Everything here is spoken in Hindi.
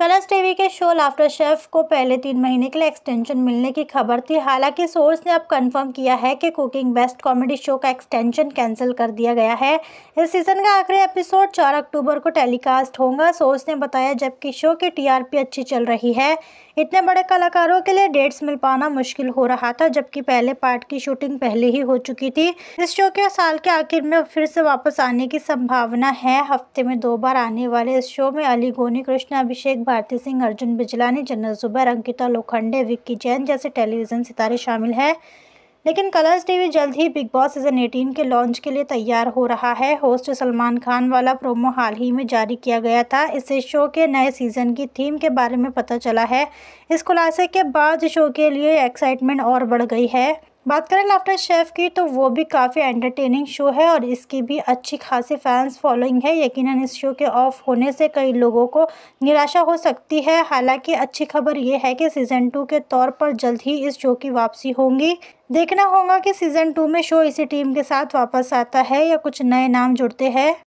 कलर्स टीवी के शो लाफ्टर शेफ को पहले तीन महीने के लिए एक्सटेंशन मिलने की खबर थी हालांकि सोर्स ने अब कंफर्म किया है कि कुकिंग बेस्ट कॉमेडी शो का एक्सटेंशन कैंसिल कर दिया गया है इस सीज़न का आखिरी एपिसोड 4 अक्टूबर को टेलीकास्ट होगा सोर्स ने बताया जबकि शो की टीआरपी अच्छी चल रही है इतने बड़े कलाकारों के लिए डेट्स मिल पाना मुश्किल हो रहा था जबकि पहले पार्ट की शूटिंग पहले ही हो चुकी थी इस शो के साल के आखिर में फिर से वापस आने की संभावना है हफ्ते में दो बार आने वाले इस शो में अली गोनी कृष्णा अभिषेक भारती सिंह अर्जुन बिजलानी जनरल जुबैर अंकिता लोखंडे विक्की जैन जैसे टेलीविज़न सितारे शामिल हैं लेकिन कलर्स टीवी जल्द ही बिग बॉस सीजन एटीन के लॉन्च के लिए तैयार हो रहा है होस्ट सलमान खान वाला प्रोमो हाल ही में जारी किया गया था इससे शो के नए सीजन की थीम के बारे में पता चला है इस खुलासे के बाद शो के लिए एक्साइटमेंट और बढ़ गई है बात करें लाफ्टर शेफ़ की तो वो भी काफ़ी एंटरटेनिंग शो है और इसकी भी अच्छी खासी फैंस फॉलोइंग है यकीनन इस शो के ऑफ होने से कई लोगों को निराशा हो सकती है हालांकि अच्छी खबर ये है कि सीज़न टू के तौर पर जल्द ही इस शो की वापसी होंगी देखना होगा कि सीज़न टू में शो इसी टीम के साथ वापस आता है या कुछ नए नाम जुड़ते हैं